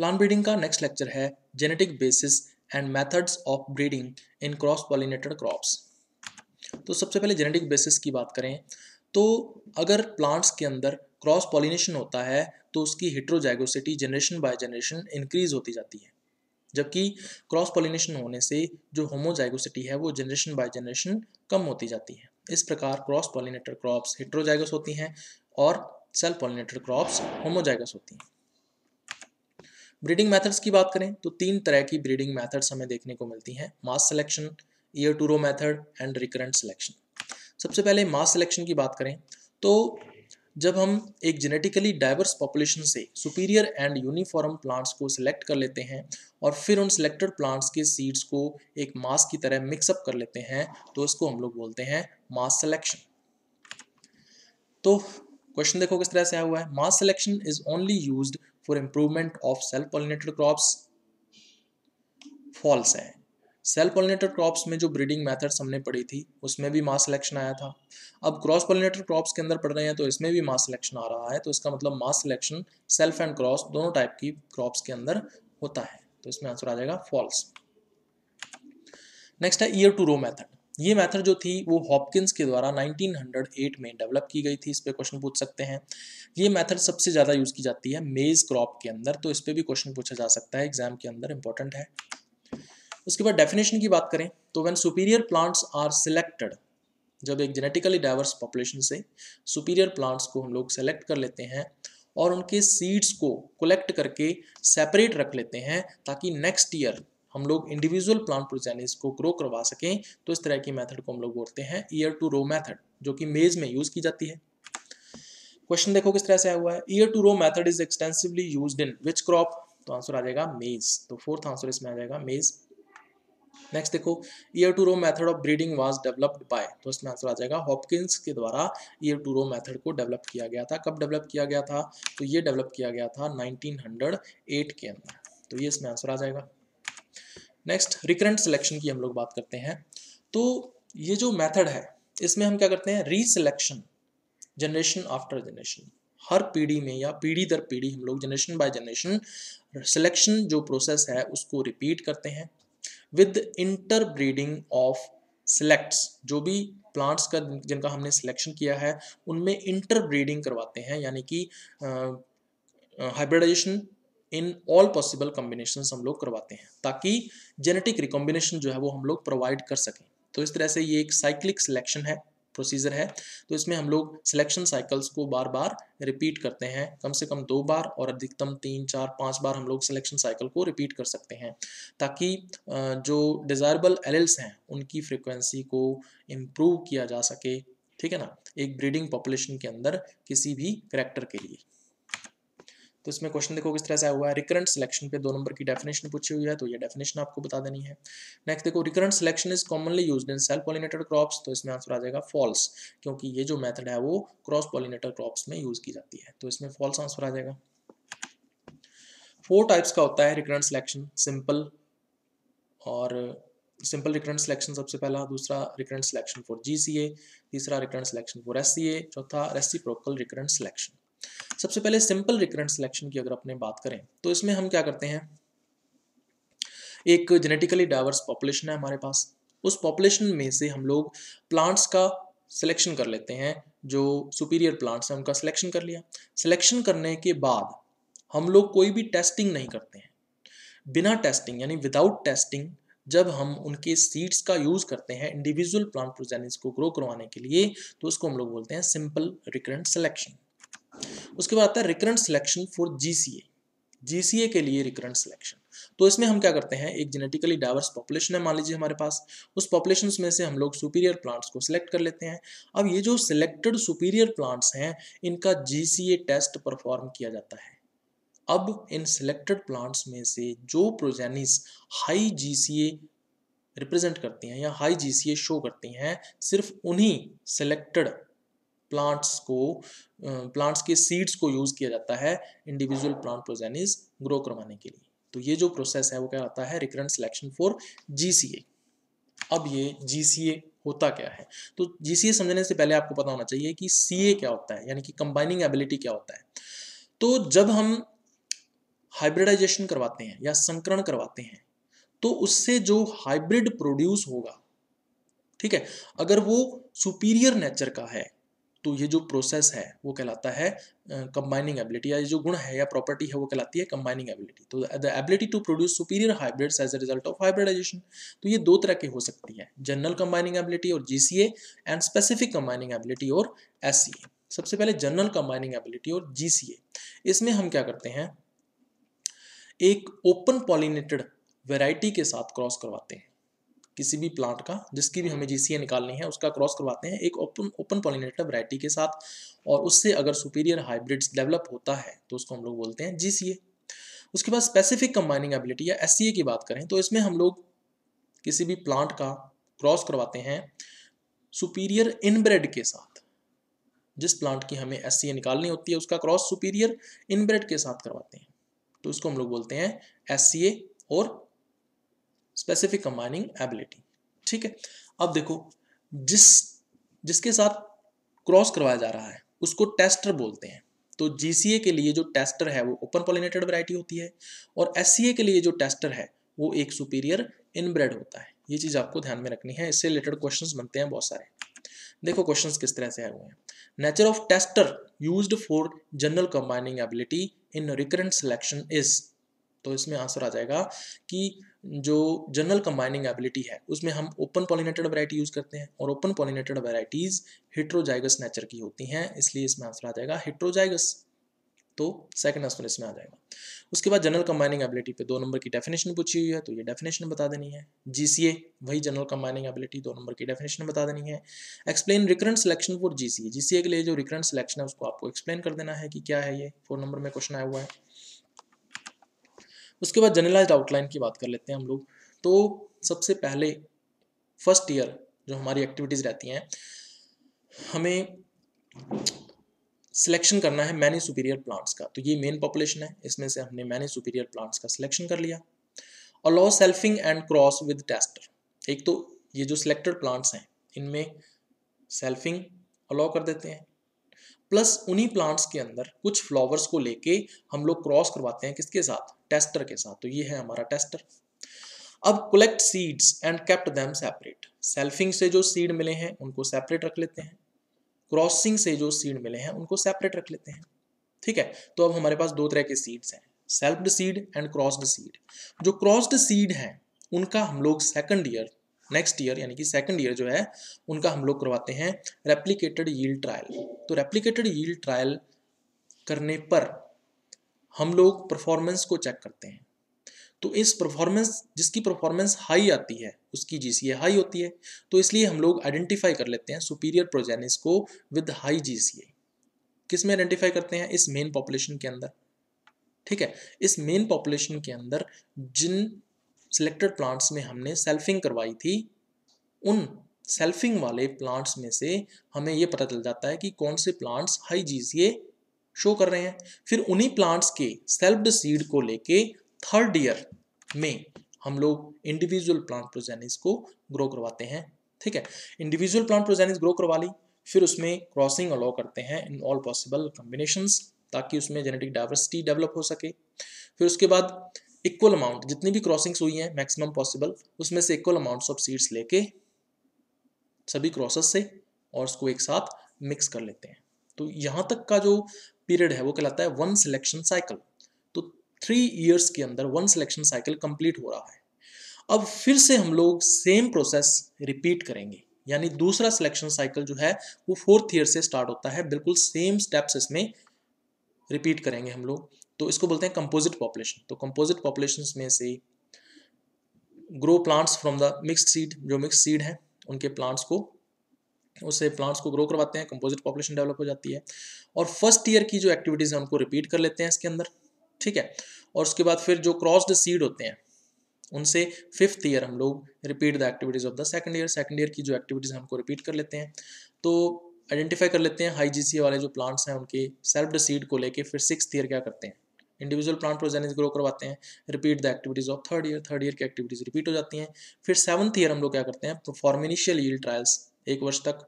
plan breeding का next lecture है genetic basis and methods of breeding in cross pollinated crops तो सबसे पहले जेनेटिक बेसिस की बात करें तो अगर प्लांट्स के अंदर क्रॉस पॉलिनेशन होता है तो उसकी heterozygosity generation by generation increase होती जाती है जबकि क्रॉस पॉलिनेशन होने से जो होमोजाइगोसिटी है वो जनरेशन बाय जनरेशन कम होती जाती है इस प्रकार क्रॉस पॉलिनेटर क्रॉप्स हिट्रोजाइगस होती हैं और सेल्फ पॉलिनेटर क्रॉप्स होमोजाइगस होती हैं ब्रीडिंग मेथड्स की बात करें तो तीन तरह की ब्रीडिंग मेथड्स हमें देखने को मिलती हैं mass selection ear to row method and recurrent selection सबसे पहले मास सिलेक्शन की बात करें तो जब हम एक जेनेटिकली डाइवर्स पॉपुलेशन से सुपीरियर एंड यूनिफॉर्म प्लांट्स को सिलेक्ट कर लेते हैं और फिर उन सिलेक्टेड प्लांट्स के सीड्स को एक मास की तरह मिक्सअप कर लेते हैं तो इसको हम लोग बोलते हैं मास सिलेक्शन तो क्वेश्चन देखो किस तरह से आया हुआ है mass selection is only used for improvement of self pollinated crops false है सेल्फ पॉलिनेटेड क्रॉप्स में जो ब्रीडिंग मेथड्स हमने पढ़ी थी उसमें भी मास सिलेक्शन आया था अब क्रॉस पॉलिनेटेड क्रॉप्स के अंदर पढ़ रहे हैं तो इसमें भी मास सिलेक्शन आ रहा है तो इसका मतलब mass selection self and cross दोनों टाइप की क्रॉप्स के अंदर होता है तो इसमें आंसर आ जाएगा फॉल्स नेक्स्ट है ईयर टू रो मैथड ये मेथड जो थी वो हॉपकिंस के द्वारा 1908 में डेवलप की गई थी इस पर क्वेश्चन पूछ सकते हैं ये मेथड सबसे ज़्यादा यूज़ की जाती है मेज़ क्रॉप के अंदर तो इस पर भी क्वेश्चन पूछा जा सकता है एग्जाम के अंदर इंपॉर्टेंट है उसके बाद डेफिनेशन की बात करें तो when superior plants are selected जब एक जेनेटिकली डाइवर्स पॉपुलेशन से सुपीरियर प्लांट्स को हम लोग सेलेक्ट कर लेते हैं और उनके सीड्स को कलेक्ट करके सेपरेट रख लेते हैं ताकि नेक्स्ट ईयर हम लोग इंडिविजुअल प्लांट प्रोजेनिस को ग्रो करवा सकें तो इस तरह की मेथड को हम लोग बोलते हैं ईयर टू रो मेथड जो कि मेज में यूज़ की जाती है क्वेश्चन देखो किस तरह से आया हुआ है ear to row method is extensively use in which crop तो आंसर आ जाएगा मेज तो फोर्थ आंसर इसमें आ जाएगा मेज नेक्स्ट देखो ear to row method of breeding was developed by तो इसमें आंसर आ जाएगा हॉपकिंस के द्वारा ईयर टू रो मेथड को डेवलप किया गया था कब डेवलप किया गया था तो ये डेवलप किया गया था 1908 के अंदर तो ये इसमें आंसर आ जाएगा नेक्स्ट रिकरेंट सिलेक्शन की हम लोग बात करते हैं तो ये जो मेथड है इसमें हम क्या करते हैं रीसिलेक्शन जनरेशन आफ्टर जनरेशन हर पीढ़ी में या पीढ़ी दर पीढ़ी हम लोग जनरेशन बाय जनरेशन सिलेक्शन जो प्रोसेस है उसको रिपीट करते हैं with inter breeding of selects जो भी प्लांट्स का जिनका हमने सिलेक्शन किया है उनमें इंटर ब्रीडिंग करवाते हैं यानी कि hybridization in all possible combination हम लोग करवाते हैं ताकि जेनेटिक रिकॉम्बिनेशन जो है वो हम लोग प्रोवाइड कर सकें तो इस तरह से ये एक साइक्लिक सिलेक्शन है प्रोसीजर है तो इसमें हम लोग सिलेक्शन साइकिल्स को बार बार रिपीट करते हैं कम से कम दो बार और अधिकतम तीन चार पाँच बार हम लोग सिलेक्शन साइकिल को रिपीट कर सकते हैं ताकि जो डिज़ायरेबल एलिल्स हैं उनकी फ्रिक्वेंसी को इम्प्रूव किया जा सके ठीक है ना एक ब्रीडिंग पॉपुलेशन के अंदर किसी भी करेक्टर के लिए तो इसमें क्वेश्चन देखो किस तरह से हुआ है रिकरेंट सिलेक्शन पे दो नंबर की डेफिनेशन पूछी हुई है तो ये डेफिनेशन आपको बता देनी है नेक्स्ट देखो recurrent selection is commonly use in self pollinated crops तो इसमें आंसर आ जाएगा फॉल्स क्योंकि ये जो मेथड है वो क्रॉस पॉलिनेटेड क्रॉप्स में यूज की जाती है तो इसमें फॉल्स आंसर आ जाएगा फोर टाइप्स का होता है रिकरेंट सिलेक्शन सिंपल और सिंपल रिकरेंट सिलेक्शन सबसे पहला दूसरा रिकरेंट सिलेक्शन फॉर जीसीए तीसरा रिकरेंट सिलेक्शन फॉर एससीए चौथा रेसिप्रोकल रिकरेंट सिलेक्शन सबसे पहले सिंपल रिकरेंट सिलेक्शन की अगर अपने बात करें तो इसमें हम क्या करते हैं एक जेनेटिकली डाइवर्स पॉपुलेशन है हमारे पास उस पॉपुलेशन में से हम लोग प्लांट्स का सिलेक्शन कर लेते हैं जो सुपीरियर प्लांट्स हैं उनका सिलेक्शन कर लिया सिलेक्शन करने के बाद हम लोग कोई भी टेस्टिंग नहीं करते हैं बिना टेस्टिंग यानी विदाउट टेस्टिंग जब हम उनके सीड्स का यूज़ करते हैं इंडिविजुअल प्लांट प्रोजेनिस को ग्रो करवाने के लिए तो उसको हम लोग बोलते हैं सिंपल रिकरेंट सिलेक्शन उसके बाद आता है recurrent selection for GCA GCA के लिए रिकरेंट सिलेक्शन तो इसमें हम क्या करते हैं एक जेनेटिकली डाइवर्स पॉपुलेशन है मान लीजिए हमारे पास उस पॉपुलेशन में से हम लोग सुपीरियर प्लांट्स को सिलेक्ट कर लेते हैं अब ये जो सिलेक्टेड सुपीरियर प्लांट्स हैं इनका जीसीए टेस्ट परफॉर्म किया जाता है अब इन सिलेक्टेड प्लांट्स में से जो प्रोजेनिस हाई जीसीए रिप्रेजेंट करती हैं या हाई जीसीए शो करती हैं सिर्फ उन्हीं सिलेक्टेड प्लांट्स को प्लांट्स के सीड्स को यूज़ किया जाता है इंडिविजुअल प्लांट प्रोजेनिज ग्रो करवाने के लिए तो ये जो प्रोसेस है वो क्या आता है रिकरेंट सिलेक्शन फॉर जीसीए अब ये जीसीए होता क्या है तो जीसीए समझने से पहले आपको पता होना चाहिए कि सीए क्या होता है यानी कि कंबाइनिंग एबिलिटी क्या होता है तो जब हम हाइब्रिडाइजेशन करवाते हैं या संकरण करवाते हैं तो उससे जो हाइब्रिड प्रोड्यूस होगा ठीक है अगर वो सुपीरियर नेचर का है तो ये जो प्रोसेस है वो कहलाता है कंबाइनिंग एबिलिटी या ये जो गुण है या प्रॉपर्टी है वो कहलाती है कंबाइनिंग एबिलिटी तो the ability to produce superior hybrids as a result of hybridization तो ये दो तरह की हो सकती है जनरल कंबाइनिंग एबिलिटी और G and specific combining ability और एस सबसे पहले जनरल कंबाइनिंग एबिलिटी और जी इसमें हम क्या करते हैं एक ओपन पॉलिनेटेड वेराइटी के साथ क्रॉस करवाते हैं किसी भी प्लांट का जिसकी भी हमें जी निकालनी है उसका क्रॉस करवाते हैं एक ओपन ओपन पॉलिनेटर वैरायटी के साथ और उससे अगर सुपीरियर हाइब्रिड्स डेवलप होता है तो उसको हम लोग बोलते हैं जी उसके बाद स्पेसिफिक कंबाइनिंग एबिलिटी या एस की बात करें तो इसमें हम लोग किसी भी प्लांट का क्रॉस करवाते हैं सुपीरियर इनब्रेड के साथ जिस प्लांट की हमें एस निकालनी होती है उसका क्रॉस सुपीरियर इनब्रेड के साथ करवाते हैं तो इसको हम लोग बोलते हैं एस और स्पेसिफिक कंबाइनिंग एबिलिटी ठीक है अब देखो जिस जिसके साथ क्रॉस करवाया जा रहा है उसको टेस्टर बोलते हैं तो जी के लिए जो टेस्टर है वो ओपन पोलिनेटेड वैरायटी होती है और एस के लिए जो टेस्टर है वो एक सुपीरियर इनब्रेड होता है ये चीज़ आपको ध्यान में रखनी है इससे रिलेटेड क्वेश्चन बनते हैं बहुत सारे देखो क्वेश्चन किस तरह से आए हुए हैं nature of tester use for general combining ability in recurrent selection is तो इसमें आंसर आ जाएगा कि जो जनरल कंबाइनिंग एबिलिटी है उसमें हम ओपन पॉलिनेटेड वैरायटी यूज़ करते हैं और open pollinated varieties heterozygous nature की होती हैं इसलिए इसमें आंसर आ जाएगा हिट्रोजाइगस तो सेकंड आंसर इसमें आ जाएगा उसके बाद जनरल कंबाइनिंग एबिलिटी पे दो नंबर की डेफिनेशन पूछी हुई है तो ये डेफिनेशन बता देनी है जीसीए वही जनरल कंबाइनिंग एबिलिटी दो नंबर की डेफिनेशन बता देनी है explain recurrent selection for GCA GCA के लिए जो रिकरेंट सिलेक्शन है उसको आपको एक्सप्लेन कर देना है कि क्या है ये फोर नंबर में क्वेश्चन आया हुआ है उसके बाद जनरलाइज आउटलाइन की बात कर लेते हैं हम लोग तो सबसे पहले फर्स्ट ईयर जो हमारी एक्टिविटीज़ रहती हैं हमें सिलेक्शन करना है मैनी सुपीरियर प्लांट्स का तो ये मेन पॉपुलेशन है इसमें से हमने मैनी सुपीरियर प्लांट्स का सिलेक्शन कर लिया allow selfing and cross with tester एक तो ये जो सिलेक्टेड प्लांट्स हैं इनमें सेल्फिंग अलाउ कर देते हैं प्लस उन्हीं प्लांट्स के अंदर कुछ फ्लावर्स को लेके हम लोग क्रॉस करवाते हैं किसके साथ टेस्टर के साथ तो ये है हमारा टेस्टर अब collect seeds and kept them separate selfing से जो सीड मिले हैं उनको सेपरेट रख लेते हैं क्रॉसिंग से जो सीड मिले हैं उनको सेपरेट रख लेते हैं ठीक है तो अब हमारे पास दो तरह के सीड्स हैं self seed and crossed seed जो क्रॉस्ड सीड हैं उनका हम लोग सेकंड ईयर नेक्स्ट ईयर यानी कि सेकंड ईयर जो है उनका हम लोग करवाते हैं रेप्लीकेटेड यील्ड ट्रायल तो रेप्लीकेटेड यील्ड ट्रायल करने पर हम लोग परफॉर्मेंस को चेक करते हैं तो इस परफॉर्मेंस जिसकी परफॉर्मेंस हाई आती है उसकी जी हाई होती है तो इसलिए हम लोग आइडेंटिफाई कर लेते हैं सुपीरियर प्रोजेनिस को विद हाई जी सी किस में आइडेंटिफाई करते हैं इस मेन पॉपुलेशन के अंदर ठीक है इस मेन पॉपुलेशन के अंदर जिन सिलेक्टेड प्लांट्स में हमने सेल्फिंग करवाई थी उन सेल्फिंग वाले प्लांट्स में से हमें ये पता चल जाता है कि कौन से प्लांट्स हाई जी शो कर रहे हैं फिर उन्हीं प्लांट्स के सेल्फ सीड को लेके थर्ड ईयर में हम लोग इंडिविजुअल प्लांट प्रोजेनिस को ग्रो करवाते हैं ठीक है इंडिविजुअल प्लांट प्रोजेनिस ग्रो करवा ली फिर उसमें क्रॉसिंग अलाउ करते हैं इन ऑल पॉसिबल कॉम्बिनेशन ताकि उसमें जेनेटिक डाइवर्सिटी डेवलप हो सके फिर उसके बाद इक्वल अमाउंट जितनी भी क्रॉसिंग्स हुई हैं मैक्सिमम पॉसिबल उसमें से इक्वल अमाउंट्स ऑफ सीड्स लेके सभी क्रॉसेस से और उसको एक साथ मिक्स कर लेते हैं तो यहाँ तक का जो पीरियड है वो कहलाता है वन सिलेक्शन साइकिल तो थ्री ईयर्स के अंदर वन सिलेक्शन साइकिल कंप्लीट हो रहा है अब फिर से हम लोग सेम प्रोसेस रिपीट करेंगे यानी दूसरा सिलेक्शन साइकिल जो है वो फोर्थ ईयर से स्टार्ट होता है बिल्कुल सेम स्टेप्स इसमें रिपीट करेंगे हम लोग तो इसको बोलते हैं कंपोजिट पॉपुलेशन तो कंपोजिट पॉपुलेशन में से grow plants from the mix seed जो मिक्स सीड है उनके प्लांट्स को उससे प्लांट्स को ग्रो करवाते हैं कंपोजिट पॉपुलेशन डेवलप हो जाती है और फर्स्ट ईयर की जो एक्टिविटीज़ हैं उनको रिपीट कर लेते हैं इसके अंदर ठीक है और उसके बाद फिर जो क्रॉस्ड सीड होते हैं उनसे फिफ्थ ईयर हम लोग repeat the activities of the second year second year की जो एक्टिविटीज़ हैं हमको रिपीट कर लेते हैं तो आइडेंटिफाई कर लेते हैं हाई जी वाले जो प्लांट्स हैं उनके सेल्फ सीड को लेके फिर सिक्स ईयर क्या करते हैं इंडिविजुअल प्लांट प्रोजेनिज ग्रो करवाते हैं repeat the activities of third year third year की एक्टिविटीज़ रिपीट हो जाती हैं फिर सेवन्थ ईयर हम लोग क्या करते हैं फॉर्मिनिशियल ईयर ट्रायल्स एक वर्ष तक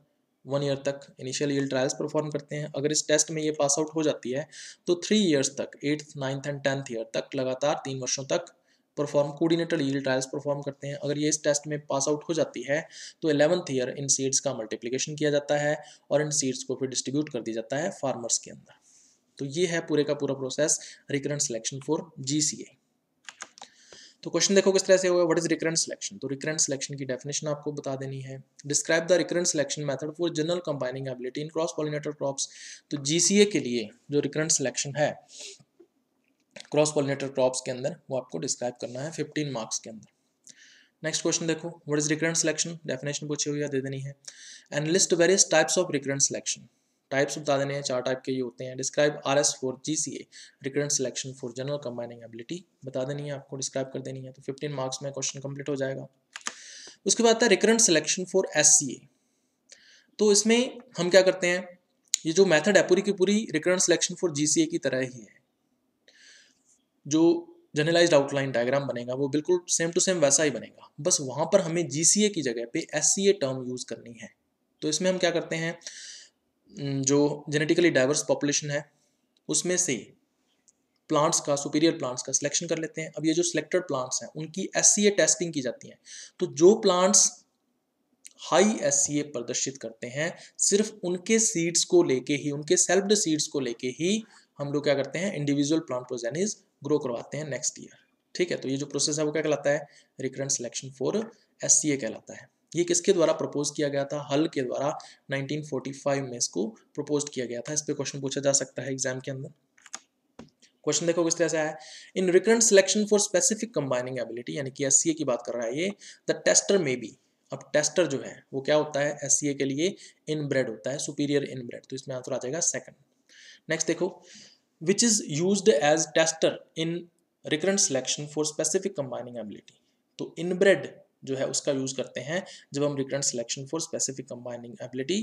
वन ईयर तक इनिशियल ईयर ट्रायल्स परफॉर्म करते हैं अगर इस टेस्ट में ये पास आउट हो जाती है तो थ्री ईयर्स तक eighth ninth and tenth year तक लगातार तीन वर्षों तक perform coordinator year trials perform करते हैं अगर ये इस टेस्ट में पास आउट हो जाती है तो एलेवंथ ईयर इन सीड्स का मल्टीप्लीकेशन किया जाता है और इन सीड्स को फिर डिस्ट्रीब्यूट कर दिया जाता है फार्मर्स के अंदर तो ये है पूरे का पूरा process recurrent selection for G C तो क्वेश्चन देखो किस तरह से होगा व्हाट इज रिकरेंट सिलेक्शन तो रिकरेंट सिलेक्शन की डेफिनेशन आपको बता देनी है describe the recurrent selection method for general combining ability in cross pollinator crops तो जीसीए के लिए जो रिकरेंट सिलेक्शन है क्रॉस पॉलिनेटर क्रॉप्स के अंदर वो आपको डिस्क्राइब करना है फिफ्टीन मार्क्स के अंदर नेक्स्ट क्वेश्चन देखो what is recurrent selection definition पूछी हुई है दे देनी है and list various types of recurrent selection types बता देने हैं चार टाइप के ये होते हैं describe R S for G C A recurrent selection for general combining ability बता देनी है आपको डिस्क्राइब कर देनी है तो फिफ्टीन मार्क्स में क्वेश्चन कंप्लीट हो जाएगा उसके बाद था recurrent selection for S C A तो इसमें हम क्या करते हैं ये जो मैथड है पूरी की पूरी recurrent selection for G C A की तरह ही है जो जनरलाइज आउटलाइन डायग्राम बनेगा वो बिल्कुल सेम टू सेम वैसा ही बनेगा बस वहाँ पर हमें जी सी ए की जगह पे S C A term use करनी है तो इसमें हम क्या करते हैं जो जेनेटिकली डाइवर्स पॉपुलेशन है उसमें से प्लांट्स का सुपीरियर प्लांट्स का सिलेक्शन कर लेते हैं अब ये जो सिलेक्टेड प्लांट्स हैं उनकी एस टेस्टिंग की जाती है तो जो प्लांट्स हाई एस प्रदर्शित करते हैं सिर्फ उनके सीड्स को लेके ही उनके सेल्फ्ड सीड्स को लेके ही हम लोग क्या करते हैं इंडिविजुअल प्लांट प्रोजेनिज ग्रो करवाते हैं नेक्स्ट ईयर ठीक है तो ये जो प्रोसेस है वो क्या कहलाता है रिकरेंट सिलेक्शन फॉर एस कहलाता है ये किसके द्वारा प्रपोज किया गया था हल के द्वारा 1945 में इसको प्रपोज किया गया था इस पर क्वेश्चन पूछा जा सकता है एग्जाम के अंदर क्वेश्चन देखो किस तरह से है in recurrent selection for specific combining ability यानी कि एस की बात कर रहा है ये द टेस्टर मे बी अब टेस्टर जो है वो क्या होता है एस के लिए ब्रेड होता है सुपीरियर ब्रेड तो इसमें आंसर आ जाएगा सेकंड नेक्स्ट देखो which is use as tester in recurrent selection for specific combining ability तो इनब्रेड जो है उसका यूज़ करते हैं जब हम recurrent selection for specific combining ability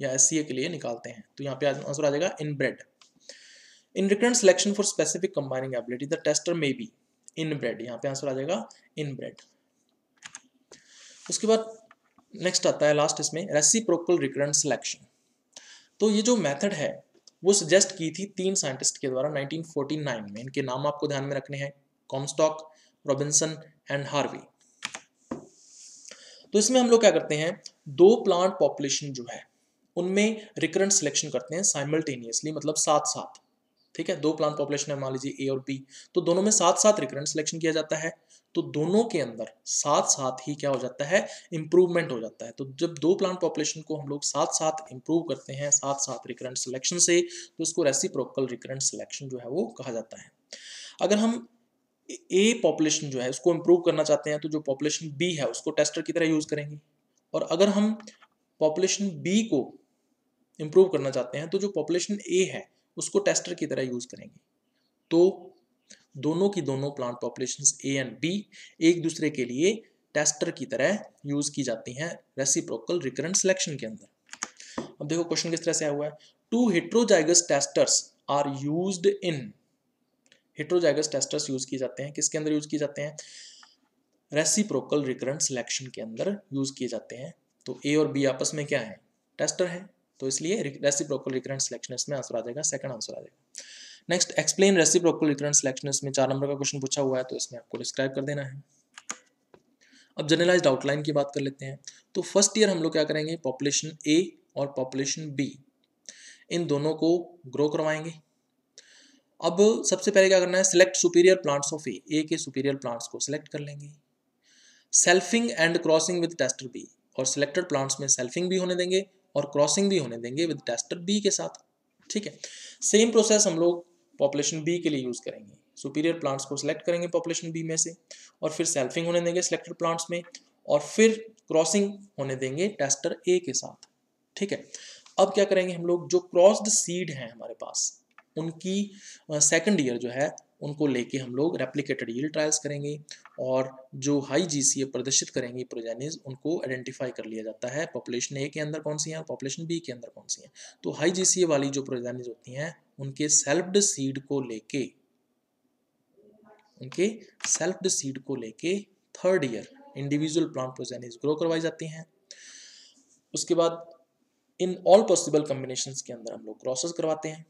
या एस के लिए निकालते हैं तो यहाँ पे आंसर आ जाएगा inbred in recurrent selection for specific combining ability the tester may be inbred यहाँ पे आंसर आ जाएगा इन ब्रेड उसके बाद नेक्स्ट आता है लास्ट इसमें रेसिप्रोकल रिकरेंट सिलेक्शन तो ये जो मेथड है वो सजेस्ट की थी तीन साइंटिस्ट के द्वारा 1949 में इनके नाम आपको ध्यान में रखने हैं कॉमस्टॉक रॉबिन्सन एंड हार्वी तो इसमें हम लोग क्या करते हैं दो प्लांट पॉपुलेशन जो है उनमें रिकरेंट सिलेक्शन करते हैं साइमल्टेनियसली मतलब साथ साथ ठीक है दो प्लांट पॉपुलेशन है मान लीजिए ए और बी तो दोनों में साथ साथ रिकरेंट सिलेक्शन किया जाता है तो दोनों के अंदर साथ साथ ही क्या हो जाता है इंप्रूवमेंट हो जाता है तो जब दो प्लांट पॉपुलेशन को हम लोग साथ साथ इंप्रूव करते हैं साथ साथ रिकरेंट सिलेक्शन से तो इसको रेसिप्रोकल रिकरेंट सिलेक्शन जो है वो कहा जाता है अगर हम ए पॉपुलेशन जो है उसको इम्प्रूव करना चाहते हैं तो जो पॉपुलेशन बी है उसको टेस्टर की तरह यूज़ करेंगे और अगर हम पॉपुलेशन बी को इम्प्रूव करना चाहते हैं तो जो पॉपुलेशन ए है उसको टेस्टर की तरह यूज़ करेंगे तो दोनों की दोनों plant population A and B एक दूसरे के लिए टेस्टर की तरह यूज़ की जाती हैं रेसिप्रोकल रिकरेंट सिलेक्शन के अंदर अब देखो क्वेश्चन किस तरह से आया हुआ है two heterozygous testers are use इन हिट्रोजाइगस टेस्टर्स यूज़ किए जाते हैं किसके अंदर यूज़ किए जाते हैं रेसिप्रोकल रिकरेंट सिलेक्शन के अंदर यूज़ किए जाते हैं तो ए और बी आपस में क्या है टेस्टर है तो इसलिए रेसिप्रोकल रिकरेंट सिलेक्शन इसमें आंसर आ जाएगा सेकंड आंसर आ जाएगा next explain reciprocal recurrent selection इसमें चार नंबर का क्वेश्चन पूछा हुआ है तो इसमें आपको डिस्क्राइब कर देना है अब जनरलाइज आउटलाइन की बात कर लेते हैं तो फर्स्ट ईयर हम लोग क्या करेंगे पॉपुलेशन ए और पॉपुलेशन बी इन दोनों को ग्रो करवाएंगे अब सबसे पहले क्या करना है select superior plants of A A के सुपीरियर प्लांट्स को सिलेक्ट कर लेंगे selfing and crossing with tester B और सिलेक्टेड प्लांट्स में सेल्फिंग भी होने देंगे और क्रॉसिंग भी होने देंगे विद टेस्टर बी के साथ ठीक है सेम प्रोसेस हम लोग पॉपुलेशन बी के लिए यूज़ करेंगे सुपीरियर प्लांट्स को सिलेक्ट करेंगे पॉपुलेशन बी में से और फिर सेल्फिंग होने देंगे सिलेक्टेड प्लांट्स में और फिर क्रॉसिंग होने देंगे टेस्टर ए के साथ ठीक है अब क्या करेंगे हम लोग जो क्रॉस्ड सीड हैं हमारे पास उनकी सेकंड ईयर जो है उनको लेके हम लोग रेप्लिकेटेड यील्ड ट्रायल्स करेंगे और जो हाई जी सी प्रदर्शित करेंगे प्रोजेनिज उनको आइडेंटिफाई कर लिया जाता है पॉपुलेशन ए के अंदर कौन सी है और पॉपुलेशन बी के अंदर कौन सी है तो हाई जी सी वाली जो प्रोजेनिज होती हैं उनके सेल्फ्ड सीड को लेके उनके सेल्फ्ड सीड को लेके third year individual plant progenies grow करवाई जाती हैं उसके बाद इन ऑल पॉसिबल कॉम्बिनेशन के अंदर हम लोग क्रॉसेस करवाते हैं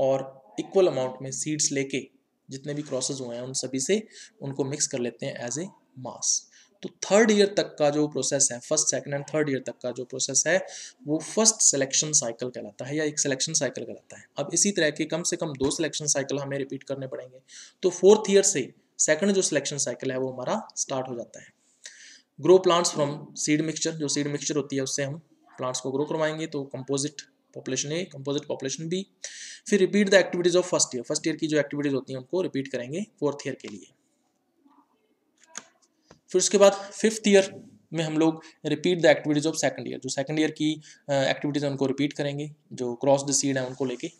और इक्वल अमाउंट में सीड्स लेके जितने भी क्रॉसेज हुए हैं उन सभी से उनको मिक्स कर लेते हैं एज ए मास तो थर्ड ईयर तक का जो प्रोसेस है first second and third year तक का जो प्रोसेस है वो फर्स्ट सिलेक्शन साइकिल कहलाता है या एक सिलेक्शन साइकिल कहलाता है अब इसी तरह के कम से कम दो सिलेक्शन साइकिल हमें रिपीट करने पड़ेंगे तो फोर्थ ईयर से सेकंड जो सिलेक्शन साइकिल है वो हमारा स्टार्ट हो जाता है grow plants from seed mixture जो सीड मिक्सचर होती है उससे हम प्लांट्स को ग्रो करवाएंगे तो composite population A composite population B फिर repeat the activities of first year first year की जो एक्टिविटीज होती हैं उनको रिपीट करेंगे फोर्थ ईयर के लिए फिर उसके बाद फिफ्थ ईयर में हम लोग repeat the activities of second year जो सेकंड ईयर की एक्टिविटीज हैं उनको रिपीट करेंगे जो क्रॉस द सीड है उनको लेके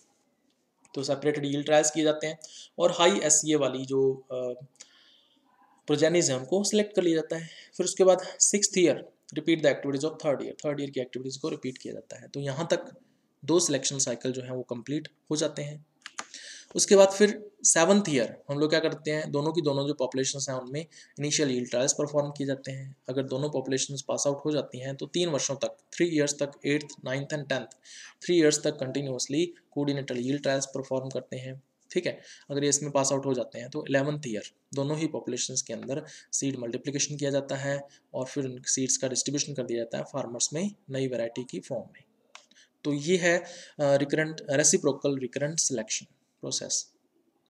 तो सेपरेटेड यील्ड ट्रायल्स किए जाते हैं और हाई एस e वाली जो प्रोजेनिज है उनको सिलेक्ट कर लिया जाता है फिर उसके बाद six year repeat the activities of third year third year की एक्टिविटीज़ को रिपीट किया जाता है तो यहाँ तक दो सिलेक्शन साइकिल जो है वो कंप्लीट हो जाते हैं उसके बाद फिर सेवन्थ ईयर हम लोग क्या करते हैं दोनों की दोनों जो पॉपुलेशन हैं उनमें इनिशियल ईल्ड ट्रायल्स परफॉर्म किए जाते हैं अगर दोनों पॉपुलेशन पास आउट हो जाती हैं तो तीन वर्षों तक थ्री ईयर्स तक eighth ninth and tenth three years तक continuously coordinated yield trials perform करते हैं ठीक है अगर ये इसमें पास आउट हो जाते हैं तो एलेवंथ ईयर दोनों ही पॉपुलेशन के अंदर सीड मल्टीप्लिकेशन किया जाता है और फिर उन सीड्स का डिस्ट्रीब्यूशन कर दिया जाता है फार्मर्स में नई वेराइटी की फॉर्म में तो ये है recurrent reciprocal recurrent selection process